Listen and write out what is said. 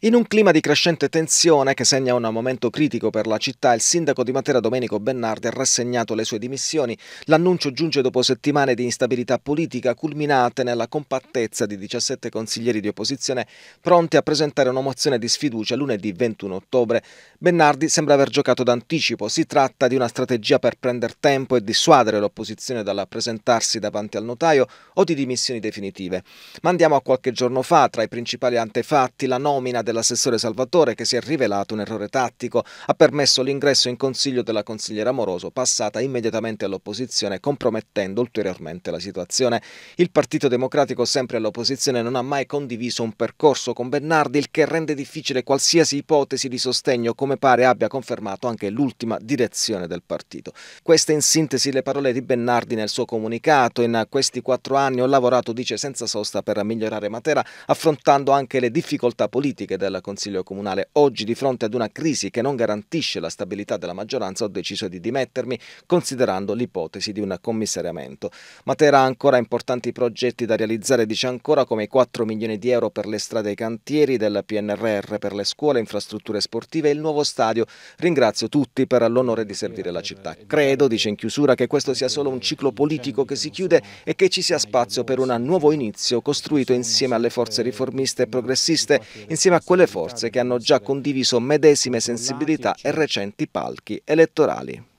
In un clima di crescente tensione che segna un momento critico per la città, il sindaco di Matera Domenico Bennardi ha rassegnato le sue dimissioni. L'annuncio giunge dopo settimane di instabilità politica culminate nella compattezza di 17 consiglieri di opposizione pronti a presentare una mozione di sfiducia lunedì 21 ottobre. Bennardi sembra aver giocato d'anticipo, si tratta di una strategia per prendere tempo e dissuadere l'opposizione dalla presentarsi davanti al notaio o di dimissioni definitive. Ma andiamo a qualche giorno fa, tra i principali antefatti, la nomina dell'assessore Salvatore che si è rivelato un errore tattico, ha permesso l'ingresso in consiglio della consigliera Moroso passata immediatamente all'opposizione compromettendo ulteriormente la situazione. Il Partito Democratico sempre all'opposizione non ha mai condiviso un percorso con Bernardi il che rende difficile qualsiasi ipotesi di sostegno come pare abbia confermato anche l'ultima direzione del partito. Queste in sintesi le parole di Bernardi nel suo comunicato. In questi quattro anni ho lavorato, dice, senza sosta per migliorare Matera affrontando anche le difficoltà politiche politiche del Consiglio Comunale. Oggi, di fronte ad una crisi che non garantisce la stabilità della maggioranza, ho deciso di dimettermi, considerando l'ipotesi di un commissariamento. Matera ha ancora importanti progetti da realizzare, dice ancora, come i 4 milioni di euro per le strade e i cantieri del PNRR, per le scuole, infrastrutture sportive e il nuovo stadio. Ringrazio tutti per l'onore di servire la città. Credo, dice in chiusura, che questo sia solo un ciclo politico che si chiude e che ci sia spazio per un nuovo inizio costruito insieme alle forze riformiste e progressiste, insieme a quelle forze che hanno già condiviso medesime sensibilità e recenti palchi elettorali.